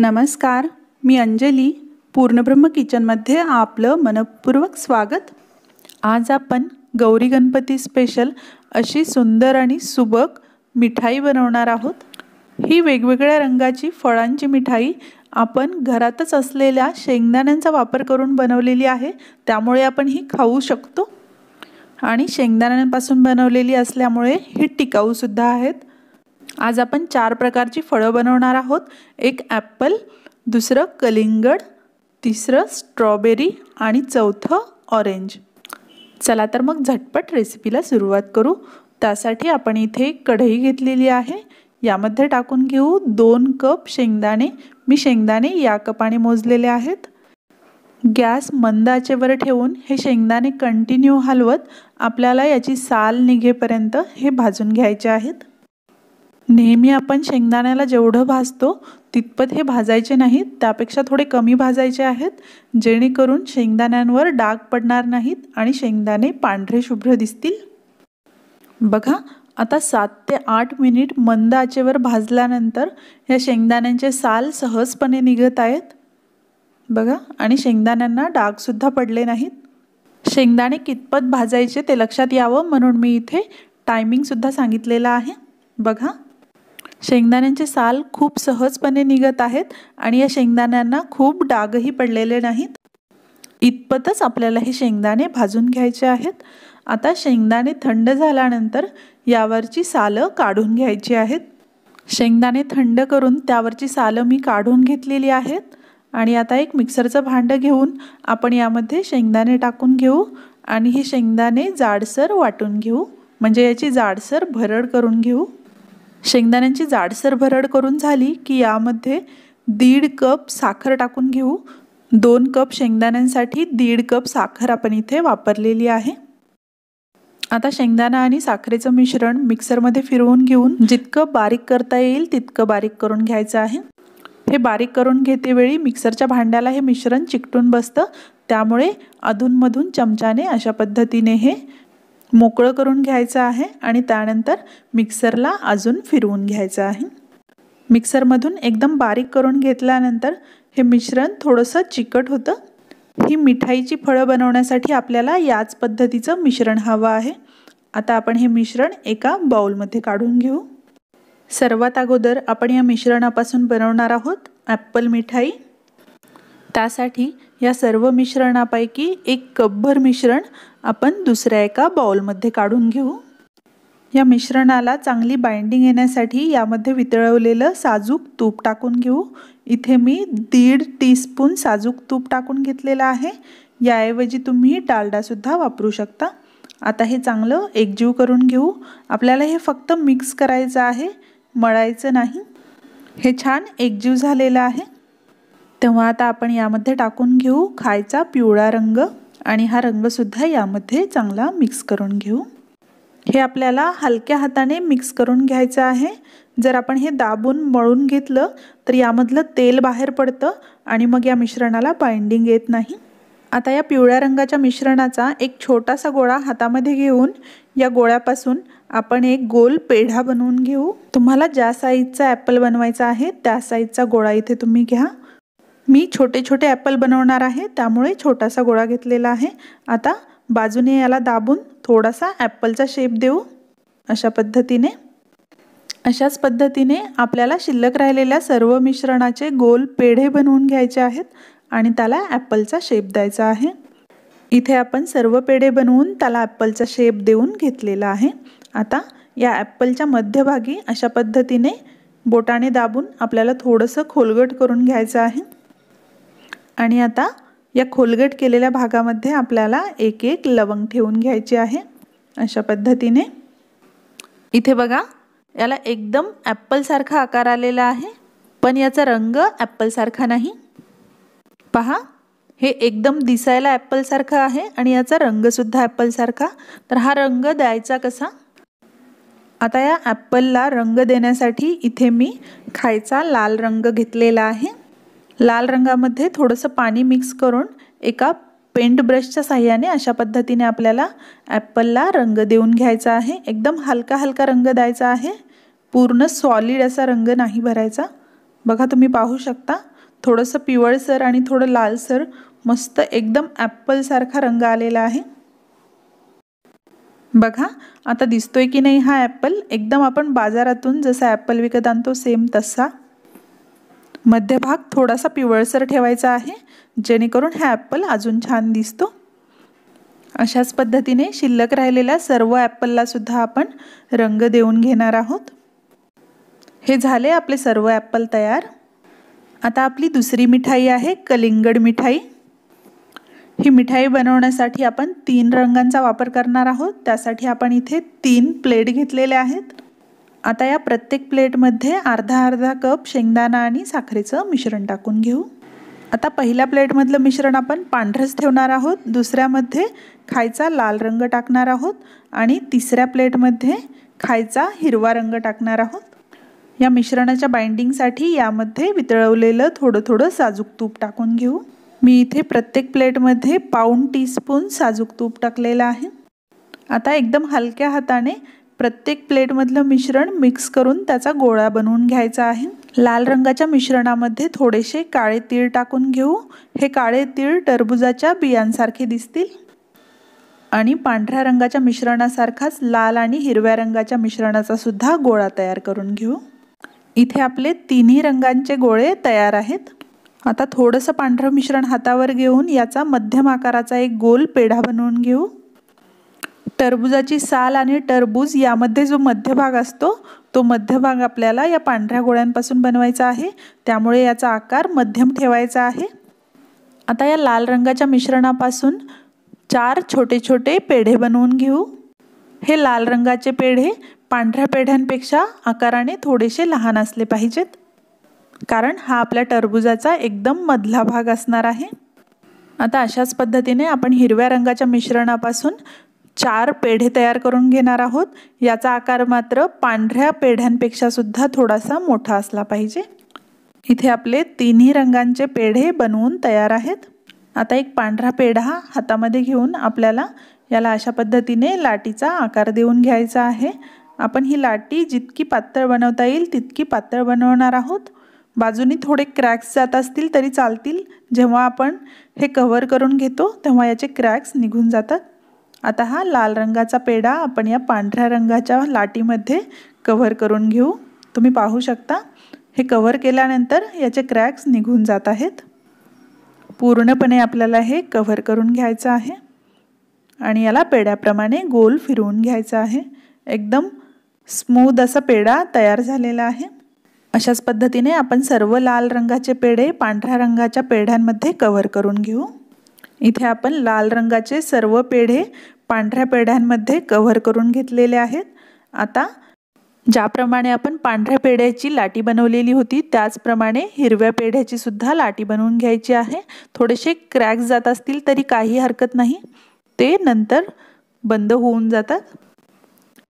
नमस्कार मी अंजली पूर्णब्रह्म किचनमध्ये आपलं मनपूर्वक स्वागत आज आपण गौरी गणपती स्पेशल अशी सुंदर आणि सुबक मिठाई बनवणार आहोत ही वेगवेगळ्या रंगाची फळांची मिठाई आपण घरातच असलेल्या शेंगदाण्यांचा वापर करून बनवलेली आहे त्यामुळे आपण ही खाऊ शकतो आणि शेंगदाण्यांपासून बनवलेली असल्यामुळे ही टिकाऊसुद्धा आहेत आज आपण चार प्रकारची फळं बनवणार आहोत एक ॲपल दुसरं कलिंगड तिसरं स्ट्रॉबेरी आणि चौथं ऑरेंज चला तर मग झटपट रेसिपीला सुरुवात करू त्यासाठी आपण इथे एक कढई घेतलेली आहे यामध्ये टाकून घेऊ दोन कप शेंगदाणे मी शेंगदाणे या कपाने मोजलेले आहेत गॅस मंदाचेवर ठेवून हे शेंगदाणे कंटिन्यू हलवत आपल्याला याची साल निघेपर्यंत हे भाजून घ्यायचे आहेत नेहमी आपण शेंगदाण्याला जेवढं भाजतो तितपत हे भाजायचे नाहीत त्यापेक्षा थोडे कमी भाजायचे आहेत जेणेकरून शेंगदाण्यांवर डाग पडणार नाहीत आणि शेंगदाणे पांढरे शुभ्र दिसतील बघा आता सात ते आठ मिनिट मंद आचेवर भाजल्यानंतर या शेंगदाण्यांचे साल सहजपणे निघत आहेत बघा आणि शेंगदाण्यांना डागसुद्धा पडले नाहीत शेंगदाणे कितपत भाजायचे ते लक्षात यावं म्हणून मी इथे टायमिंगसुद्धा सांगितलेलं आहे बघा शेंगदाण्यांचे साल खूप सहजपणे निघत आहेत आणि या शेंगदाण्यांना खूप डागही पडलेले नाहीत इतपतच आपल्याला हे शेंगदाणे भाजून घ्यायचे आहेत आता शेंगदाणे थंड झाल्यानंतर यावरची सालं काढून घ्यायची आहेत शेंगदाणे थंड करून त्यावरची सालं मी काढून घेतलेली आहेत आणि आता एक मिक्सरचं भांडं घेऊन आपण यामध्ये शेंगदाणे टाकून घेऊ आणि हे शेंगदाणे जाडसर वाटून घेऊ म्हणजे याची जाडसर भरड करून घेऊ शेंगदाण्यांची जाडसर भरड करून झाली की यामध्ये दीड कप साखर टाकून घेऊ दोन कप शेंगदाण्यांसाठी दीड कप साखर आपण इथे वापरलेली आहे आता शेंगदाणा आणि साखरेचं मिश्रण मिक्सरमध्ये फिरवून घेऊन जितकं बारीक करता येईल तितकं बारीक करून घ्यायचं आहे हे बारीक करून घेते वेळी मिक्सरच्या भांड्याला हे मिश्रण चिकटून बसतं त्यामुळे अधूनमधून चमच्याने अशा पद्धतीने हे मोकळं करून घ्यायचं आहे आणि त्यानंतर मिक्सरला अजून फिरवून घ्यायचं आहे मिक्सरमधून एकदम बारीक करून घेतल्यानंतर हे मिश्रण थोडंसं चिकट होतं ही मिठाईची फळं बनवण्यासाठी आपल्याला याच पद्धतीचं मिश्रण हवं आहे आता आपण हे मिश्रण एका बाउलमध्ये काढून घेऊ सर्वात अगोदर आपण या मिश्रणापासून बनवणार आहोत ॲप्पल मिठाई त्यासाठी या सर्व मिश्रणापैकी एक कपभर मिश्रण आपण दुसऱ्या एका बाउलमध्ये काढून घेऊ या मिश्रणाला चांगली बाइंडिंग येण्यासाठी यामध्ये वितळवलेलं साजूक तूप टाकून घेऊ इथे मी दीड स्पून साजूक तूप टाकून घेतलेलं आहे याऐवजी तुम्ही डालडासुद्धा वापरू शकता आता हे चांगलं एकजीव करून घेऊ आपल्याला हे फक्त मिक्स करायचं आहे मळायचं नाही हे छान एकजीव झालेलं आहे तेव्हा आता आपण यामध्ये टाकून घेऊ खायचा पिवळा रंग आणि हा रंगसुद्धा यामध्ये चांगला मिक्स करून घेऊ हे आपल्याला हलक्या हाताने मिक्स करून घ्यायचं आहे जर आपण हे दाबून मळून घेतलं तर यामधलं तेल बाहेर पडतं आणि मग या मिश्रणाला बाइंडिंग येत नाही आता या पिवळ्या रंगाच्या मिश्रणाचा एक छोटासा गोळा हातामध्ये घेऊन या गोळ्यापासून आपण एक गोल पेढा बनवून घेऊ तुम्हाला ज्या साईजचा ॲपल बनवायचा आहे त्या साईजचा गोळा इथे तुम्ही घ्या मी छोटे छोटे ॲपल बनवणार आहे त्यामुळे छोटासा गोळा घेतलेला आहे आता बाजूने याला दाबून थोडासा ॲपलचा शेप देऊ अशा पद्धतीने अशाच पद्धतीने आपल्याला शिल्लक राहिलेल्या सर्व मिश्रणाचे गोल पेढे बनवून घ्यायचे आहेत आणि त्याला ॲपलचा शेप द्यायचा आहे इथे आपण सर्व पेढे बनवून त्याला ॲपलचा शेप देऊन घेतलेला आहे आता या ॲपलच्या मध्यभागी अशा पद्धतीने बोटाने दाबून आपल्याला थोडंसं खोलगट करून घ्यायचं आहे आणि आता या खोलगट केलेल्या भागामध्ये आपल्याला एक एक लवंग ठेवून घ्यायची आहे अशा पद्धतीने इथे बघा याला एकदम ॲप्पलसारखा आकार आलेला आहे पण याचा रंग ॲप्पलसारखा नाही पहा हे एकदम दिसायला ॲप्पलसारखा आहे आणि याचा रंगसुद्धा ॲपलसारखा तर हा रंग द्यायचा कसा आता या ॲप्पलला रंग देण्यासाठी इथे मी खायचा लाल रंग घेतलेला आहे लाल रंगामध्ये थोडंसं पाणी मिक्स करून एका पेंट ब्रशच्या साह्याने अशा पद्धतीने आपल्याला ॲपलला रंग देऊन घ्यायचा आहे एकदम हलका हलका रंग द्यायचा आहे पूर्ण सॉलिड असा रंग नाही भरायचा बघा तुम्ही पाहू शकता थोडंसं पिवळसर आणि थोडं लालसर मस्त एकदम ॲप्पलसारखा रंग आलेला आहे बघा आता दिसतोय की नाही हा ॲप्पल एकदम आपण बाजारातून जसा ॲपल विकत आणतो सेम तसा मध्यभाग थोडासा पिवळसर ठेवायचा आहे जेणेकरून हा ॲप्पल अजून छान दिसतो अशाच पद्धतीने शिल्लक राहिलेल्या सर्व ॲपललासुद्धा आपण रंग देऊन घेणार आहोत हे झाले आपले सर्व ॲप्पल तयार आता आपली दुसरी मिठाई आहे कलिंगड मिठाई ही मिठाई बनवण्यासाठी आपण तीन रंगांचा वापर करणार आहोत त्यासाठी आपण इथे तीन प्लेट घेतलेल्या आहेत आता या प्रत्येक प्लेटमध्ये अर्धा अर्धा कप शेंगदाणा आणि साखरेचं मिश्रण टाकून घेऊ आता पहिल्या प्लेटमधलं मिश्रण आपण पांढरंच ठेवणार आहोत दुसऱ्यामध्ये खायचा लाल रंग टाकणार आहोत आणि तिसऱ्या प्लेटमध्ये खायचा हिरवा रंग टाकणार आहोत या मिश्रणाच्या बाइंडिंगसाठी यामध्ये वितळवलेलं थोडं थोडं साजूक तूप टाकून घेऊ मी इथे प्रत्येक प्लेटमध्ये पाऊण टीस्पून साजूक तूप टाकलेलं आहे आता एकदम हलक्या हाताने प्रत्येक प्लेटमधलं मिश्रण मिक्स करून त्याचा गोळा बनवून घ्यायचा आहे लाल रंगाच्या मिश्रणामध्ये थोडेसे काळे तीळ टाकून घेऊ हे काळे तीळ टरबुजाच्या बियांसारखे दिसतील आणि पांढऱ्या रंगाच्या मिश्रणासारखाच लाल आणि हिरव्या रंगाच्या मिश्रणाचा सुद्धा गोळा तयार करून घेऊ इथे आपले तिन्ही रंगांचे गोळे तयार आहेत आता थोडंसं पांढरं मिश्रण हातावर घेऊन याचा मध्यम आकाराचा एक गोल पेढा बनवून घेऊ टरबुजाची साल आणि टरबूज यामध्ये जो मध्यभाग असतो तो मध्यभाग आपल्याला या पांढऱ्या गोळ्यांपासून बनवायचा आहे त्यामुळे याचा आकार मध्यम ठेवायचा आहे आता या लाल रंगाच्या मिश्रणापासून चार छोटे छोटे पेढे बनवून घेऊ हे लाल रंगाचे पेढे पांढऱ्या पेढ्यांपेक्षा आकाराने थोडेसे लहान असले पाहिजेत कारण हा आपल्या टरबुजाचा एकदम मधला भाग असणार आहे आता अशाच पद्धतीने आपण हिरव्या रंगाच्या मिश्रणापासून चार पेढे तयार करून घेणार आहोत याचा आकार मात्र पांढऱ्या पेढ्यांपेक्षा सुद्धा थोडासा मोठा असला पाहिजे इथे आपले तिन्ही रंगांचे पेढे बनवून तयार आहेत आता एक पांढरा पेढा हातामध्ये घेऊन आपल्याला याला अशा पद्धतीने लाटीचा आकार देऊन घ्यायचा आहे आपण ही लाटी जितकी पातळ बनवता येईल तितकी पातळ बनवणार आहोत बाजूनी थोडे क्रॅक्स जात असतील तरी चालतील जेव्हा आपण हे कव्हर करून घेतो तेव्हा याचे क्रॅक्स निघून जातात आता हा लाल रंगाचा पेढा आपण या पांढऱ्या रंगाच्या लाटीमध्ये कव्हर करून घेऊ तुम्ही पाहू शकता हे कव्हर केल्यानंतर याचे क्रॅक्स निघून जात आहेत पूर्णपणे आपल्याला हे कव्हर करून घ्यायचं आहे आणि याला पेढ्याप्रमाणे गोल फिरवून घ्यायचं आहे एकदम स्मूद असा पेढा तयार झालेला आहे अशाच पद्धतीने आपण सर्व लाल रंगाचे पेढे पांढऱ्या रंगाच्या पेढ्यांमध्ये कव्हर करून घेऊ इथे आपण लाल रंगाचे सर्व पेढे पांढऱ्या पेढ्यांमध्ये कव्हर करून घेतलेले आहेत आता ज्याप्रमाणे आपण पांढऱ्या पेढ्याची लाटी बनवलेली होती त्याचप्रमाणे हिरव्या पेढ्याची सुद्धा लाटी बनवून घ्यायची आहे थोडेसे क्रॅक्स जात असतील तरी काही हरकत नाही ते नंतर बंद होऊन जातात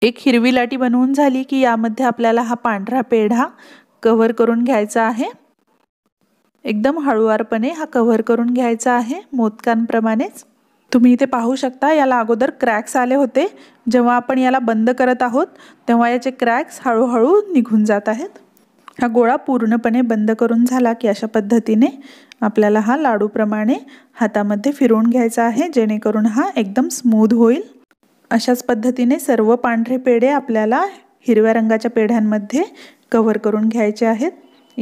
एक हिरवी लाटी बनवून झाली की यामध्ये आपल्याला हा पांढरा पेढा कव्हर करून घ्यायचा आहे एकदम हळुवारपणे हा कव्हर करून घ्यायचा आहे मोदकांप्रमाणेच तुम्ही इथे पाहू शकता याला अगोदर क्रॅक्स आले होते जेव्हा आपण याला बंद करत आहोत तेव्हा याचे क्रॅक्स हळूहळू निघून जात आहेत हा गोळा पूर्णपणे बंद करून झाला की अशा पद्धतीने आपल्याला हा लाडूप्रमाणे हातामध्ये फिरवून घ्यायचा आहे जेणेकरून हा एकदम स्मूद होईल अशाच पद्धतीने सर्व पांढरे पेढे आपल्याला हिरव्या रंगाच्या पेढ्यांमध्ये कव्हर करून घ्यायचे आहेत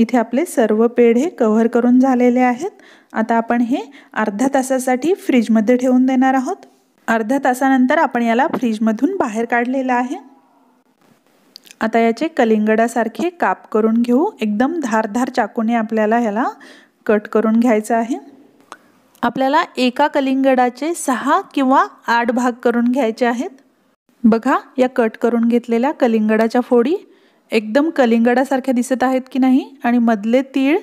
इथे आपले सर्व पेढे कव्हर करून झालेले आहेत आता आपण हे अर्ध्या तासासाठी फ्रीजमध्ये ठेवून देणार आहोत अर्ध्या तासानंतर आपण याला फ्रीजमधून बाहेर काढलेलं आहे आता याचे कलिंगडासारखे काप करून घेऊ एकदम धारधार चाकूने आपल्याला याला कट करून घ्यायचं आहे आपल्याला एका कलिंगडाचे सहा किंवा आठ भाग करून घ्यायचे आहेत बघा या कट करून घेतलेल्या कलिंगडाच्या फोडी एकदम कलिंगडासारख्या दिसत आहेत की नाही आणि मधले तीळ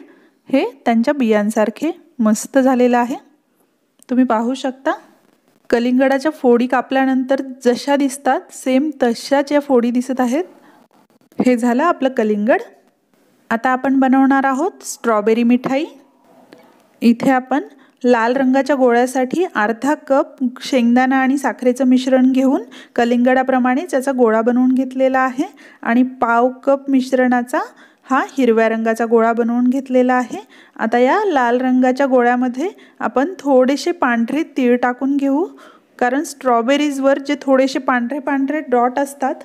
हे त्यांच्या बियांसारखे मस्त झालेलं आहे तुम्ही पाहू शकता कलिंगडाच्या फोडी कापल्यानंतर जशा दिसतात सेम तशाच या फोडी दिसत आहेत हे झालं आपलं कलिंगड आता आपण बनवणार आहोत स्ट्रॉबेरी मिठाई इथे आपण लाल रंगाच्या गोळ्यासाठी अर्धा कप शेंगदाणा आणि साखरेचं मिश्रण घेऊन कलिंगडाप्रमाणे त्याचा गोळा बनवून घेतलेला आहे आणि पाव कप मिश्रणाचा हा हिरव्या रंगाचा गोळा बनवून घेतलेला आहे आता या लाल रंगाच्या गोळ्यामध्ये आपण थोडेसे पांढरे तीळ टाकून घेऊ कारण स्ट्रॉबेरीजवर जे थोडेसे पांढरे पांढरे डॉट असतात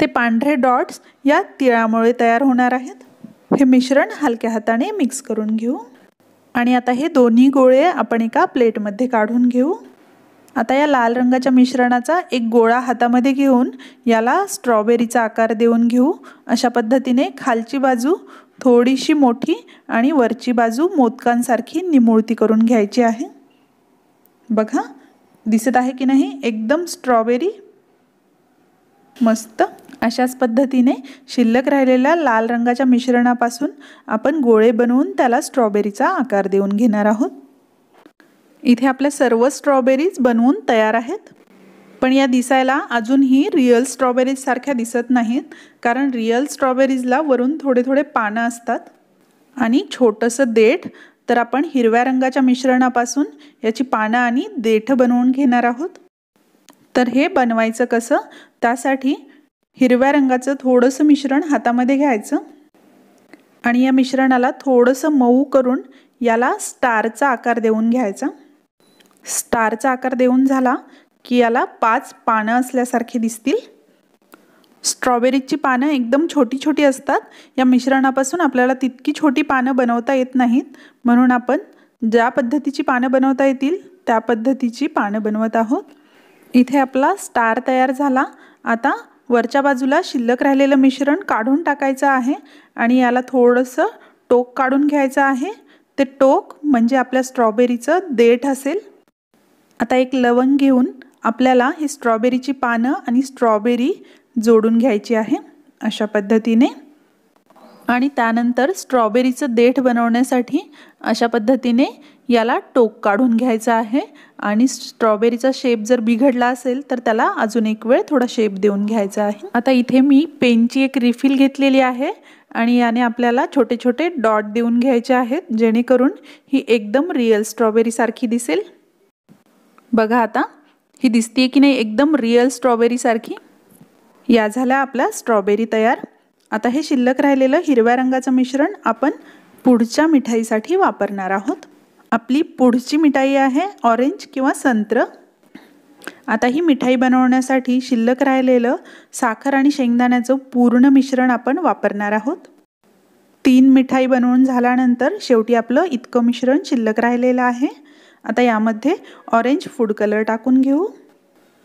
ते पांढरे डॉट्स या तिळामुळे तयार होणार आहेत हे मिश्रण हलक्या हाताने मिक्स करून घेऊ आणि आता हे दोन्ही गोळे आपण एका प्लेटमध्ये काढून घेऊ आता या लाल रंगाच्या मिश्रणाचा एक गोळा हातामध्ये घेऊन याला स्ट्रॉबेरीचा आकार देऊन घेऊ अशा पद्धतीने खालची बाजू थोडीशी मोठी आणि वरची बाजू मोदकांसारखी निमुळती करून घ्यायची आहे बघा दिसत आहे की नाही एकदम स्ट्रॉबेरी मस्त अशाच पद्धतीने शिल्लक राहिलेल्या लाल रंगाच्या मिश्रणापासून आपण गोळे बनवून त्याला स्ट्रॉबेरीचा आकार देऊन घेणार आहोत इथे आपल्या सर्व स्ट्रॉबेरीज बनवून तयार आहेत पण या दिसायला अजूनही रिअल स्ट्रॉबेरीजसारख्या दिसत नाहीत कारण रिअल स्ट्रॉबेरीजला वरून थोडे थोडे पानं असतात आणि छोटंसं देठ तर आपण हिरव्या रंगाच्या मिश्रणापासून याची पानं आणि देठ बनवून घेणार आहोत तर हे बनवायचं कसं त्यासाठी हिरव्या रंगाचं थोडंसं मिश्रण हातामध्ये घ्यायचं आणि या मिश्रणाला थोडंसं मऊ करून याला स्टारचा आकार देऊन घ्यायचा स्टारचा आकार देऊन झाला की याला पाच पानं असल्यासारखी दिसतील स्ट्रॉबेरीची पानं एकदम छोटी छोटी असतात या मिश्रणापासून आपल्याला तितकी छोटी पानं बनवता येत नाहीत म्हणून आपण ज्या पद्धतीची पानं बनवता येतील त्या पद्धतीची पानं बनवत आहोत इथे आपला स्टार तयार झाला आता वरच्या बाजूला शिल्लक राहिलेलं मिश्रण काढून टाकायचं आहे आणि याला थोडंसं टोक काढून घ्यायचं आहे ते टोक म्हणजे आपल्या स्ट्रॉबेरीचं देठ असेल आता एक लवंग घेऊन आपल्याला ही स्ट्रॉबेरीची पानं आणि स्ट्रॉबेरी जोडून घ्यायची आहे अशा पद्धतीने आणि त्यानंतर स्ट्रॉबेरीचं देठ बनवण्यासाठी अशा पद्धतीने याला टोक काढून घ्यायचं आहे आणि स्ट्रॉबेरीचा शेप जर बिघडला असेल तर त्याला अजून एक वेळ थोडा शेप देऊन घ्यायचा आहे आता इथे मी पेनची एक रिफिल घेतलेली आहे आणि याने आपल्याला छोटे छोटे डॉट देऊन घ्यायचे आहेत जेणेकरून ही एकदम रिअल स्ट्रॉबेरीसारखी दिसेल बघा आता ही दिसते की नाही एकदम रिअल स्ट्रॉबेरीसारखी या झाल्या आपला स्ट्रॉबेरी तयार आता हे शिल्लक राहिलेलं हिरव्या रंगाचं मिश्रण आपण पुढच्या मिठाईसाठी वापरणार आहोत आपली पुढची मिठाई आहे ऑरेंज किंवा संत्र आता ही मिठाई बनवण्यासाठी शिल्लक राहिलेलं साखर आणि शेंगदाण्याचं पूर्ण मिश्रण आपण वापरणार आहोत तीन मिठाई बनवून झाल्यानंतर शेवटी आपलं इतकं मिश्रण शिल्लक राहिलेलं आहे आता यामध्ये ऑरेंज फूड कलर टाकून घेऊ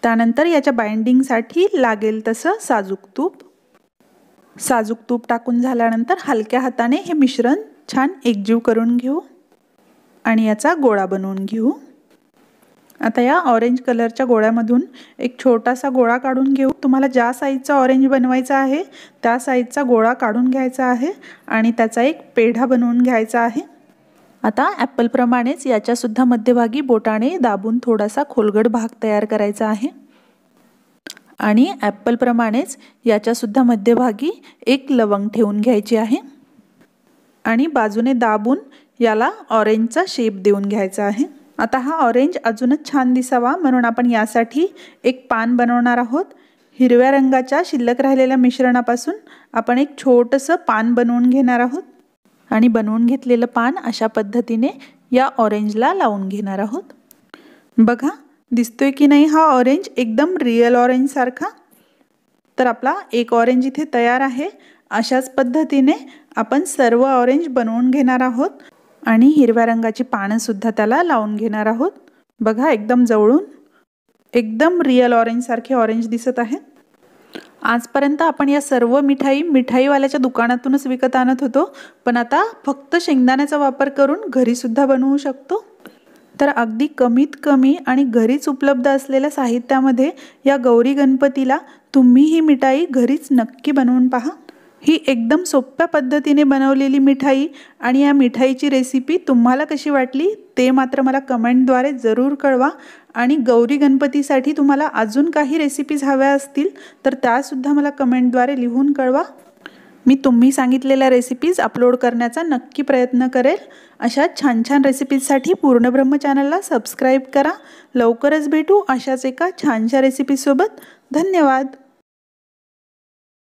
त्यानंतर याच्या बाइंडिंगसाठी लागेल तसं साजूक तूप साजूक तूप टाकून झाल्यानंतर हलक्या हाताने हे मिश्रण छान एकजीव करून घेऊ आणि याचा गोळा बनवून घेऊ आता या ऑरेंज कलरच्या गोळ्यामधून एक छोटासा गोळा काढून घेऊ तुम्हाला ज्या साईजचा ऑरेंज बनवायचा आहे त्या साईजचा गोळा काढून घ्यायचा आहे आणि त्याचा एक पेढा बनवून घ्यायचा आहे आता ॲपलप्रमाणेच याच्यासुद्धा मध्यभागी बोटाने दाबून थोडासा खोलगड भाग तयार करायचा आहे आणि ॲपलप्रमाणेच याच्यासुद्धा मध्यभागी एक लवंग ठेवून घ्यायची आहे आणि बाजूने दाबून याला ऑरेंजचा शेप देऊन घ्यायचा आहे आता हा ऑरेंज अजूनच छान दिसावा म्हणून आपण यासाठी एक पान बनवणार आहोत हिरव्या रंगाच्या शिल्लक राहिलेल्या मिश्रणापासून आपण एक छोटंसं पान बनवून घेणार आहोत आणि बनवून घेतलेलं पान अशा पद्धतीने या ऑरेंजला लावून घेणार आहोत बघा दिसतोय की नाही हा ऑरेंज एकदम रिअल ऑरेंजसारखा तर आपला एक ऑरेंज इथे तयार आहे अशाच पद्धतीने आपण सर्व ऑरेंज बनवून घेणार आहोत आणि हिरव्या रंगाची पानंसुद्धा त्याला लावून घेणार आहोत बघा एकदम जवळून एकदम रिअल ऑरेंजसारखे ऑरेंज दिसत आहे आजपर्यंत आपण या सर्व मिठाई मिठाईवाल्याच्या दुकानातूनच विकत आणत होतो पण आता फक्त शेंगदाण्याचा वापर करून घरीसुद्धा बनवू शकतो तर अगदी कमीत कमी आणि घरीच उपलब्ध असलेल्या साहित्यामध्ये या गौरी गणपतीला तुम्ही ही मिठाई घरीच नक्की बनवून पहा ही एकदम सोप्या पद्धतीने बनवलेली मिठाई आणि या मिठाईची रेसिपी तुम्हाला कशी वाटली ते मात्र मला कमेंटद्वारे जरूर कळवा आणि गौरी गणपतीसाठी तुम्हाला अजून काही रेसिपीज हव्या असतील तर त्यासुद्धा मला कमेंटद्वारे लिहून कळवा मी तुम्ही सांगितलेल्या रेसिपीज अपलोड करण्याचा नक्की प्रयत्न करेल अशा छान छान रेसिपीजसाठी पूर्णब्रह्म चॅनलला सबस्क्राईब करा लवकरच भेटू अशाच एका छानशा रेसिपीसोबत धन्यवाद